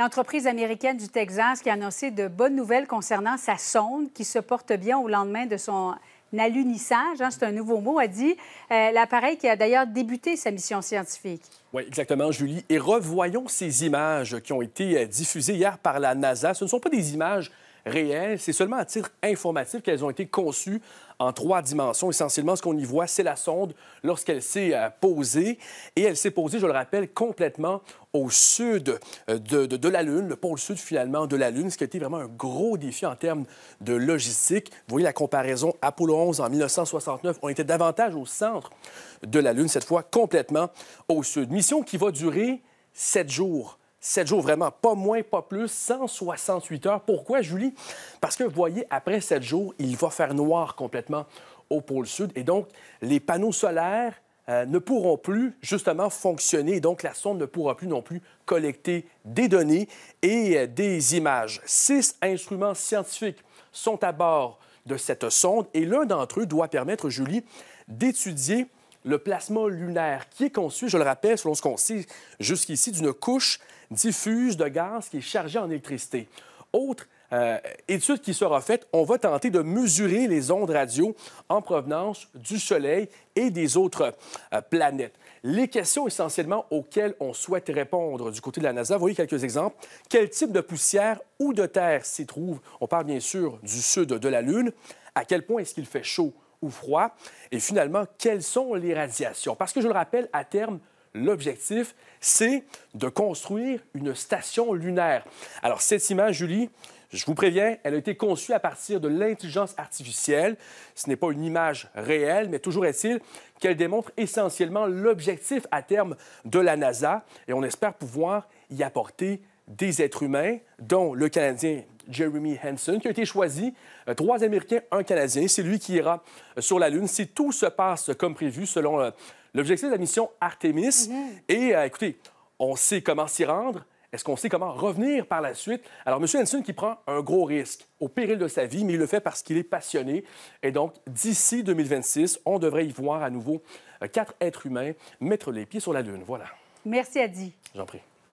L'entreprise américaine du Texas qui a annoncé de bonnes nouvelles concernant sa sonde qui se porte bien au lendemain de son alunissage, hein, c'est un nouveau mot, a dit euh, l'appareil qui a d'ailleurs débuté sa mission scientifique. Oui, exactement, Julie. Et revoyons ces images qui ont été euh, diffusées hier par la NASA. Ce ne sont pas des images c'est seulement à titre informatif qu'elles ont été conçues en trois dimensions. Essentiellement, ce qu'on y voit, c'est la sonde lorsqu'elle s'est euh, posée. Et elle s'est posée, je le rappelle, complètement au sud euh, de, de, la Lune, le pôle sud finalement de la Lune, ce qui a été vraiment un gros défi en termes de logistique. Vous voyez la comparaison Apollo 11 en 1969, on était davantage au centre de la Lune, cette fois complètement au sud. Mission qui va durer sept jours. Sept jours, vraiment, pas moins, pas plus, 168 heures. Pourquoi, Julie? Parce que, vous voyez, après sept jours, il va faire noir complètement au pôle sud. Et donc, les panneaux solaires euh, ne pourront plus, justement, fonctionner. Et donc, la sonde ne pourra plus non plus collecter des données et euh, des images. Six instruments scientifiques sont à bord de cette sonde et l'un d'entre eux doit permettre, Julie, d'étudier le plasma lunaire, qui est conçu, je le rappelle, selon ce qu'on sait jusqu'ici, d'une couche diffuse de gaz qui est chargée en électricité. Autre euh, étude qui sera faite, on va tenter de mesurer les ondes radio en provenance du Soleil et des autres euh, planètes. Les questions essentiellement auxquelles on souhaite répondre du côté de la NASA, voyez quelques exemples. Quel type de poussière ou de terre s'y trouve? On parle bien sûr du sud de la Lune. À quel point est-ce qu'il fait chaud ou froid? Et finalement, quelles sont les radiations? Parce que je le rappelle, à terme, l'objectif, c'est de construire une station lunaire. Alors, cette image, Julie, je vous préviens, elle a été conçue à partir de l'intelligence artificielle. Ce n'est pas une image réelle, mais toujours est-il qu'elle démontre essentiellement l'objectif à terme de la NASA et on espère pouvoir y apporter des êtres humains, dont le Canadien Jeremy Hansen, qui a été choisi. Euh, trois Américains, un Canadien. C'est lui qui ira euh, sur la Lune si tout se passe comme prévu, selon euh, l'objectif de la mission Artemis. Mhm. Et écoutez, on sait comment s'y rendre. Est-ce qu'on sait comment revenir par la suite? Alors, M. Hanson qui prend un gros risque au péril de sa vie, mais il le fait parce qu'il est passionné. Et donc, d'ici 2026, on devrait y voir à nouveau quatre êtres humains mettre les pieds sur la Lune. Voilà. Merci, Adi. J'en prie.